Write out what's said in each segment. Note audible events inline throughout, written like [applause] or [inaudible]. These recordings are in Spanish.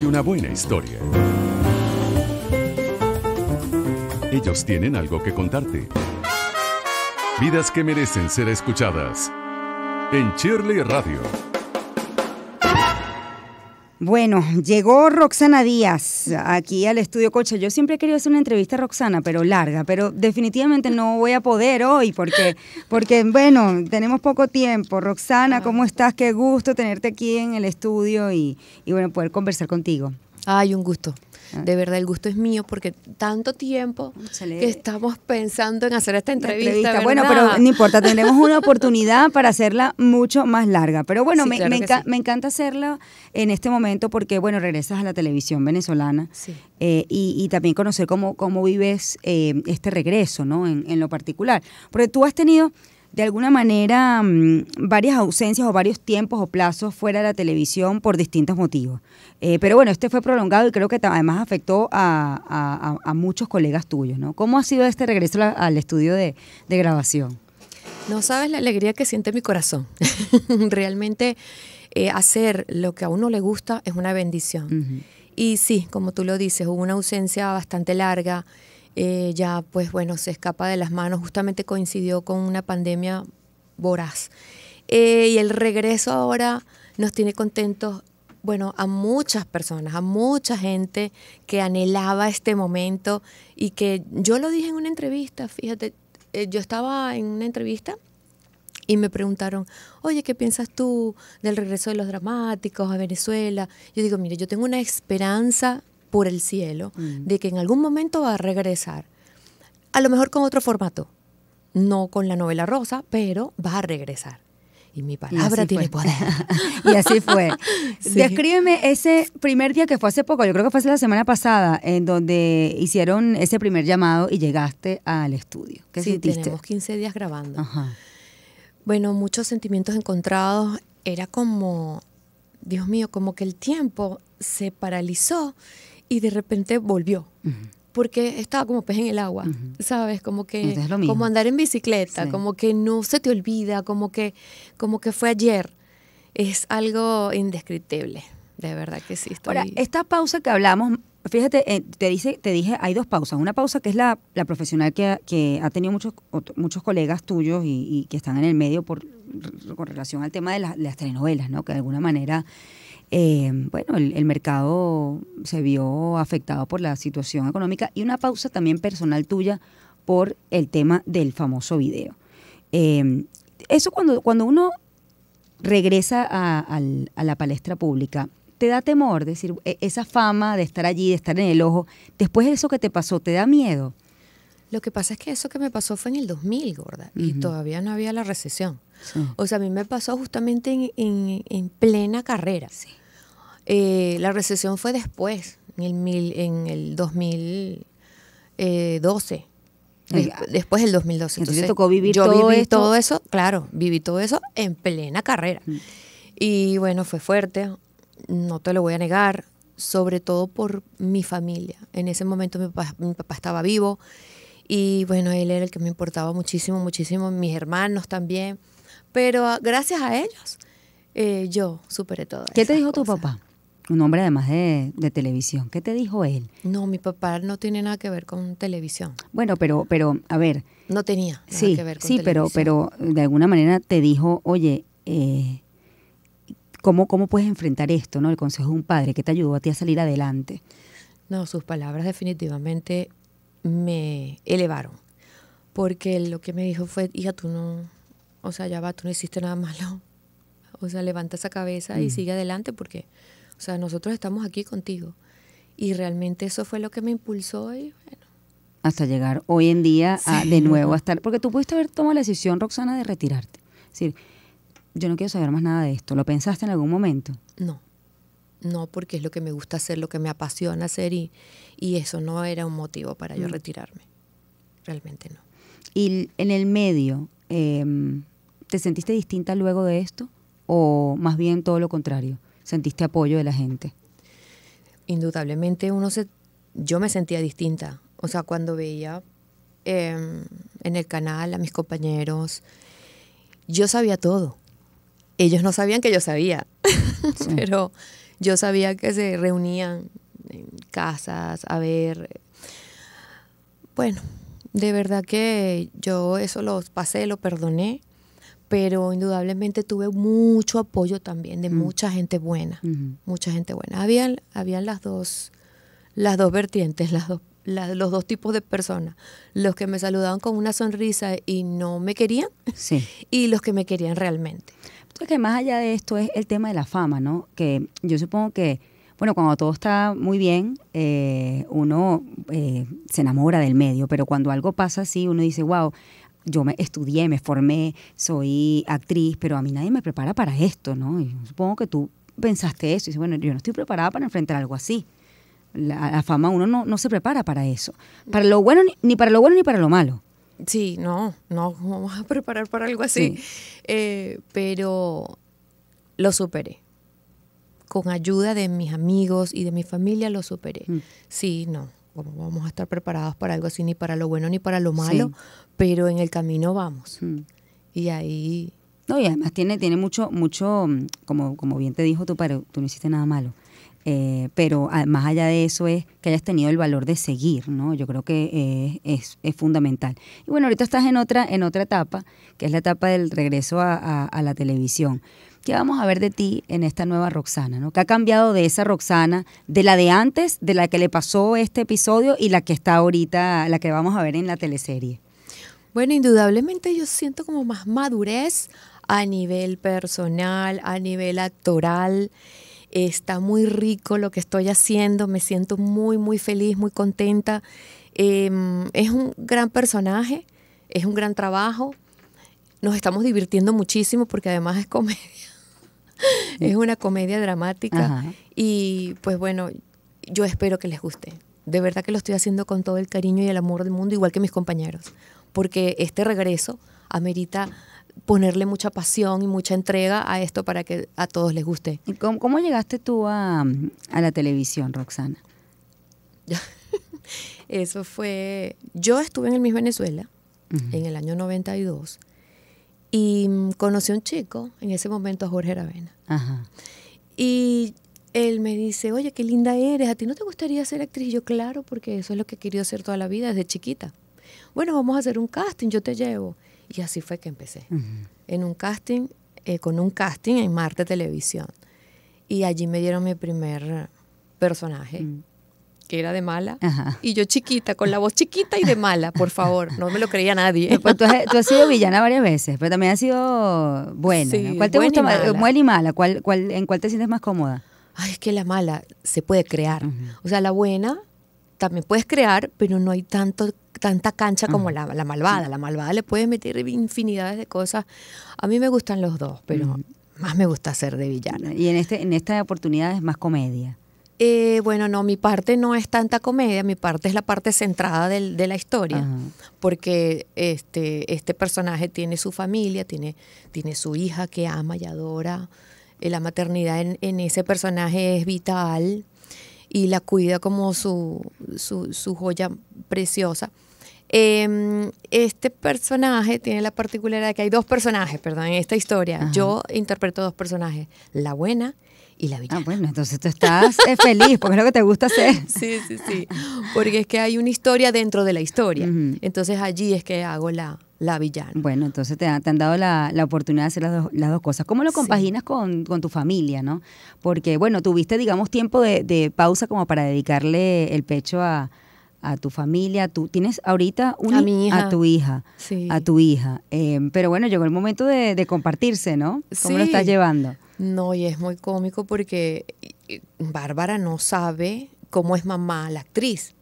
Y Una buena historia. Ellos tienen algo que contarte. Vidas que merecen ser escuchadas. En Shirley Radio bueno, llegó Roxana Díaz aquí al estudio Coche. Yo siempre he querido hacer una entrevista a Roxana, pero larga, pero definitivamente no voy a poder hoy porque, porque bueno, tenemos poco tiempo. Roxana, ¿cómo estás? Qué gusto tenerte aquí en el estudio y, y bueno, poder conversar contigo. Ay, un gusto. Ah. De verdad, el gusto es mío porque tanto tiempo que estamos pensando en hacer esta entrevista. Bueno, pero no importa, tendremos una [laughs] oportunidad para hacerla mucho más larga. Pero bueno, me, me, encanta hacerla en este momento porque, bueno, regresas a la televisión venezolana eh, y, también conocer cómo, cómo vives eh, este regreso, ¿no? En, en lo particular. Porque tú has tenido de alguna manera mm, varias ausencias o varios tiempos o plazos fuera de la televisión por distintos motivos. Eh, pero bueno, este fue prolongado y creo que además afectó a, muchos colegas tuyos, ¿no? ¿Cómo ha sido este regreso al estudio de, grabación? No sabes la alegría que siente mi corazón. [laughs] Realmente eh, hacer lo que a uno le gusta es una bendición. Y sí, como tú lo dices, hubo una ausencia bastante larga. Eh, ya pues bueno, se escapa de las manos, justamente coincidió con una pandemia voraz. Eh, y el regreso ahora nos tiene contentos, bueno, a muchas personas, a mucha gente que anhelaba este momento y que yo lo dije en una entrevista, fíjate, eh, yo estaba en una entrevista y me preguntaron, oye, ¿qué piensas tú del regreso de los dramáticos a Venezuela? Yo digo, mire, yo tengo una esperanza por el cielo mm. de que en algún momento va a regresar, a lo mejor con otro formato, no con la novela rosa, pero va a regresar. Y mi palabra tiene poder. [laughs] y así fue. Descríbeme ese primer día que fue hace poco, yo creo que fue hace la semana pasada, en donde hicieron ese primer llamado y llegaste al estudio. ¿Qué sí, Tenemos 15 días grabando. Bueno, muchos sentimientos encontrados. Era como, Dios mío, como que el tiempo se paralizó y de repente volvió. Porque estaba como pez en el agua, ¿sabes? Como que lo como andar en bicicleta, como que no se te olvida, como que como que fue ayer. Es algo indescriptible, de verdad que sí. Estoy... Ahora, esta pausa que hablamos, fíjate, eh, te, dice, te dije, hay dos pausas. Una pausa que es la, la profesional que ha, que ha tenido muchos, muchos colegas tuyos y, que están en el medio por, con relación al tema de las telenovelas, ¿no? Que de alguna manera eh, bueno, el, mercado se vio afectado por la situación económica y una pausa también personal tuya por el tema del famoso video. Eh, eso cuando, cuando uno regresa a, la palestra pública, ¿te da temor? decir, e, esa fama de estar allí, de estar en el ojo, después de eso que te pasó, ¿te da miedo? Lo que pasa es que eso que me pasó fue en el 2000, gorda, y todavía no había la recesión. O sea, a mí me pasó justamente en, plena carrera. Eh, la recesión fue después, en el, en el 2012. Eh, después del 2012. Entonces, tocó vivir yo todo viví todo eso, claro, viví todo eso en plena carrera. Mm. Y bueno, fue fuerte, no te lo voy a negar, sobre todo por mi familia. En ese momento mi papá, mi papá estaba vivo y bueno, él era el que me importaba muchísimo, muchísimo, mis hermanos también. Pero ah, gracias a ellos, eh, yo superé todo. ¿Qué te dijo tu papá? Un hombre además de, de, televisión. ¿Qué te dijo él? No, mi papá no tiene nada que ver con televisión. Bueno, pero, pero a ver. No tenía nada sí, que ver con televisión. Sí, pero, pero de alguna manera te dijo, oye, eh, ¿cómo, ¿cómo puedes enfrentar esto? ¿no? El consejo de un padre que te ayudó a ti a salir adelante. No, sus palabras definitivamente me elevaron. Porque lo que me dijo fue, hija, tú no, o sea, ya va, tú no hiciste nada malo. O sea, levanta esa cabeza y mm. sigue adelante porque, o sea, nosotros estamos aquí contigo. Y realmente eso fue lo que me impulsó y bueno. Hasta llegar hoy en día de nuevo a estar, porque tú pudiste haber tomado la decisión, Roxana, de retirarte. Es decir, yo no quiero saber más nada de esto. ¿Lo pensaste en algún momento? No. No, porque es lo que me gusta hacer, lo que me apasiona hacer y, eso no era un motivo para yo mm. retirarme. Realmente no. ¿Y en el medio, em, te sentiste distinta luego de esto? ¿O más bien todo lo contrario? ¿Sentiste apoyo de la gente? Indudablemente uno se... Yo me sentía distinta. O sea, cuando veía em, en el canal a mis compañeros, yo sabía todo. Ellos no sabían que yo sabía. [laughs] Pero yo sabía que se reunían en casas a ver. Bueno, de verdad que yo eso lo pasé, lo perdoné, pero indudablemente tuve mucho apoyo también de mm. mucha gente buena, mucha gente buena. Habían, habían las dos las dos vertientes, las los dos tipos de personas, los que me saludaban con una sonrisa y no me querían, [laughs] y los que me querían realmente. Creo que más allá de esto es el tema de la fama, ¿no? Que yo supongo que, bueno, cuando todo está muy bien, eh, uno eh, se enamora del medio, pero cuando algo pasa así, uno dice, wow, yo me estudié, me formé, soy actriz, pero a mí nadie me prepara para esto, ¿no? Y supongo que tú pensaste eso y dices, bueno, yo no estoy preparada para enfrentar algo así. La, fama uno no, se prepara para eso, para lo bueno ni para lo bueno ni para lo malo. Sí, no, no, vamos a preparar para algo así. Eh, pero lo superé. Con ayuda de mis amigos y de mi familia lo superé. Mm. Sí, no, vamos a estar preparados para algo así, ni para lo bueno ni para lo malo, pero en el camino vamos. Mm. Y ahí... No, y además tiene, tiene mucho, mucho, mm, como, como bien te dijo tú, pero tú no hiciste nada malo. Eh, pero ah, más allá de eso es que hayas tenido el valor de seguir, ¿no? Yo creo que eh, es, fundamental. Y bueno, ahorita estás en otra, en otra etapa, que es la etapa del regreso a, la televisión. ¿Qué vamos a ver de ti en esta nueva Roxana? ¿no? ¿Qué ha cambiado de esa Roxana, de la de antes, de la que le pasó este episodio y la que está ahorita, la que vamos a ver en la teleserie? Bueno, indudablemente yo siento como más madurez a nivel personal, a nivel actoral está muy rico lo que estoy haciendo, me siento muy, muy feliz, muy contenta. Em, es un gran personaje, es un gran trabajo, nos estamos divirtiendo muchísimo porque además es comedia, [laughs] es una comedia dramática y pues bueno, yo espero que les guste. De verdad que lo estoy haciendo con todo el cariño y el amor del mundo, igual que mis compañeros, porque este regreso amerita ponerle mucha pasión y mucha entrega a esto para que a todos les guste. ¿Y cómo, llegaste tú a, la televisión, Roxana? [laughs] Eso fue... Yo estuve en el Miss Venezuela en el año 92 y mm, conocí a un chico, en ese momento a Jorge Aravena. Y él me dice, oye, qué linda eres, ¿a ti no te gustaría ser actriz? Y yo, claro, porque eso es lo que he querido hacer toda la vida, desde chiquita. Bueno, vamos a hacer un casting, yo te llevo. Y así fue que empecé. En un casting, eh, con un casting en Marte Televisión. Y allí me dieron mi primer personaje, mm. que era de mala. Y yo chiquita, con la voz chiquita y de mala, por favor. No me lo creía nadie. Pues tú, has, sido villana varias veces, pero también has sido buena. ¿Cuál te gusta más? Buena y mala. ¿Cuál, en cuál te sientes más cómoda? Ay, es que la mala se puede crear. O sea, la buena también puedes crear, pero no hay tanto, tanta cancha como la, la malvada. La malvada le puedes meter infinidades de cosas. A mí me gustan los dos, pero más me gusta ser de villana. Y en, este, en esta oportunidad es más comedia. Eh, bueno, no, mi parte no es tanta comedia, mi parte es la parte centrada del, de la historia, porque este, este personaje tiene su familia, tiene, tiene su hija que ama y adora, eh, la maternidad en, en, ese personaje es vital, y la cuida como su, su, su joya preciosa. Em, este personaje tiene la particularidad de que hay dos personajes, perdón, en esta historia. Yo interpreto dos personajes, la buena y la villana. Ah, entonces tú estás eh, feliz porque es lo que te gusta hacer. [laughs] Sí, sí, sí. Porque es que hay una historia dentro de la historia. Entonces allí es que hago la, la villana. Bueno, entonces te, han, dado la, oportunidad de hacer las, dos cosas. ¿Cómo lo compaginas con, tu familia, no? Porque, bueno, tuviste, digamos, tiempo de, pausa como para dedicarle el pecho a, tu familia, tú tienes ahorita una, a, a tu hija, sí. a tu hija. Em, pero bueno, llegó el momento de, compartirse, ¿no? ¿Cómo lo estás llevando? No, y es muy cómico porque Bárbara no sabe cómo es mamá, la actriz.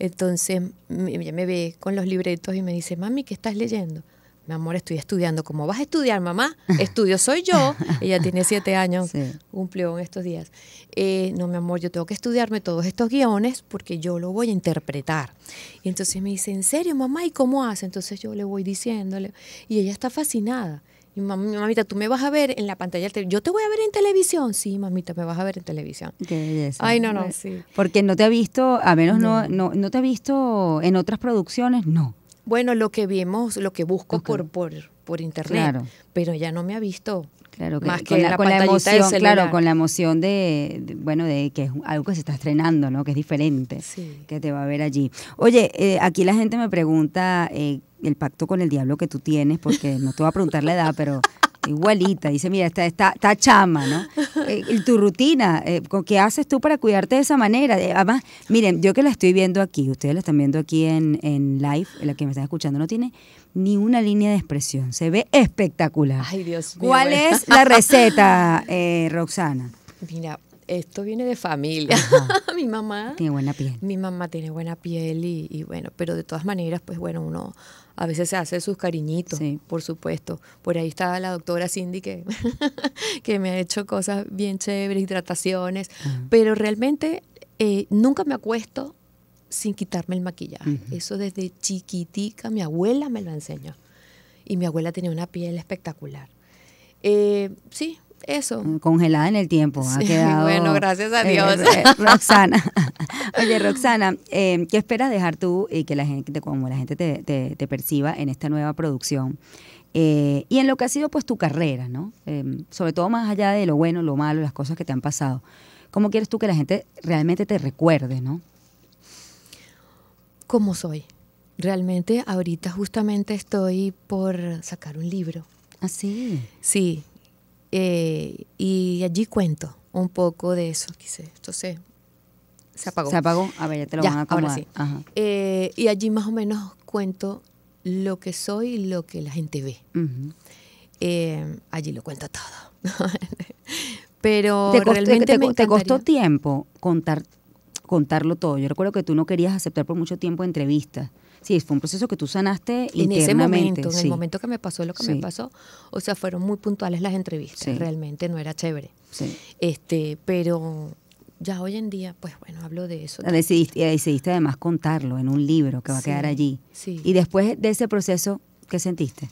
Entonces ella me ve con los libretos y me dice, mami, ¿qué estás leyendo? Mi amor, estoy estudiando. ¿Cómo vas a estudiar, mamá? [laughs] Estudio soy yo. Ella tiene siete años, un cumplió en estos días. Eh, no, mi amor, yo tengo que estudiarme todos estos guiones porque yo lo voy a interpretar. Y entonces me dice, ¿en serio, mamá? ¿Y cómo hace? Entonces yo le voy diciéndole. Y ella está fascinada mamita, tú me vas a ver en la pantalla Yo te voy a ver en televisión. Sí, mamita, me vas a ver en televisión. Ay, no, no. sí. Porque no te ha visto, a menos no. No, te ha visto en otras producciones, no. Bueno, lo que vimos, lo que busco por, por, por internet. Pero ya no me ha visto. Claro, que, más que con, la, emoción, claro, con la emoción de, bueno, de que es algo que se está estrenando, ¿no? Que es diferente, que te va a ver allí. Oye, eh, aquí la gente me pregunta eh, el pacto con el diablo que tú tienes, porque no te voy a preguntar la edad, pero igualita, dice, mira, está, está, está chama, ¿no? Eh, y tu rutina, eh, ¿qué haces tú para cuidarte de esa manera? Eh, además, miren, yo que la estoy viendo aquí, ustedes la están viendo aquí en, en live, la que me están escuchando, no tiene ni una línea de expresión, se ve espectacular. Ay, Dios mío. ¿Cuál es la receta, Roxana? Mira, esto viene de familia. [laughs] mi mamá. Tiene buena piel. Mi mamá tiene buena piel y, bueno, pero de todas maneras, pues bueno, uno a veces se hace sus cariñitos, por supuesto. Por ahí está la doctora Cindy que, [laughs] que me ha hecho cosas bien chéveres, hidrataciones, pero realmente eh, nunca me acuesto sin quitarme el maquillaje. Eso desde chiquitica, mi abuela me lo enseñó. Y mi abuela tenía una piel espectacular. Eh, sí, eso. Mm, congelada en el tiempo. ha [laughs] quedado, bueno, gracias a Dios. [laughs] Eh, Roxana. [laughs] Oye, Roxana, eh, ¿qué esperas dejar tú y que la gente, como la gente te, perciba en esta nueva producción? Eh, y en lo que ha sido pues tu carrera, ¿no? Em, sobre todo más allá de lo bueno, lo malo, las cosas que te han pasado. ¿Cómo quieres tú que la gente realmente te recuerde, ¿no? Como soy. Realmente ahorita justamente estoy por sacar un libro. Ah, sí. Sí, eh, y allí cuento un poco de eso. Entonces, se apagó. Se apagó. A ver, ya te lo van a acomodar. Eh, y allí más o menos cuento lo que soy y lo que la gente ve. Eh, allí lo cuento todo. [laughs] Pero ¿Te costó, realmente te, costó tiempo contar, contarlo todo. Yo recuerdo que tú no querías aceptar por mucho tiempo entrevistas Sí, fue un proceso que tú sanaste en ese momento, en el momento que me pasó lo que me pasó. O sea, fueron muy puntuales las entrevistas, realmente no era chévere. Este, pero ya hoy en día, pues bueno, hablo de eso. Decidiste, decidiste además contarlo en un libro que va a quedar allí. Y después de ese proceso, ¿qué sentiste?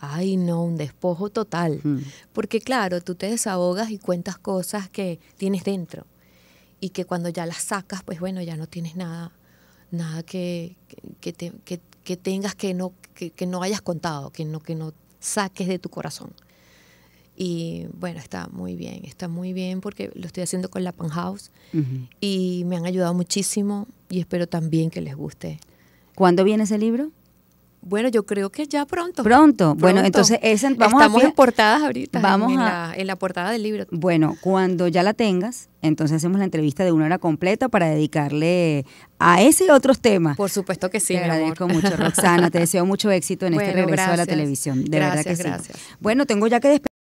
Ay, no, un despojo total. Mm. Porque claro, tú te desahogas y cuentas cosas que tienes dentro y que cuando ya las sacas, pues bueno, ya no tienes nada nada que, que, que, tengas que no, que, no hayas contado, que no, que no saques de tu corazón. Y bueno, está muy bien, está muy bien porque lo estoy haciendo con la panhouse y me han ayudado muchísimo y espero también que les guste. ¿Cuándo viene ese libro? Bueno, yo creo que ya pronto. Pronto. Bueno, entonces vamos estamos a, en portadas ahorita. Vamos en, la, en, la, portada del libro. Bueno, cuando ya la tengas, entonces hacemos la entrevista de una hora completa para dedicarle a ese y otros temas. Por supuesto que sí. Te agradezco mucho, Roxana. te deseo mucho éxito en este [laughs] regreso a la televisión. De verdad que sí. Bueno, tengo ya que despedirme.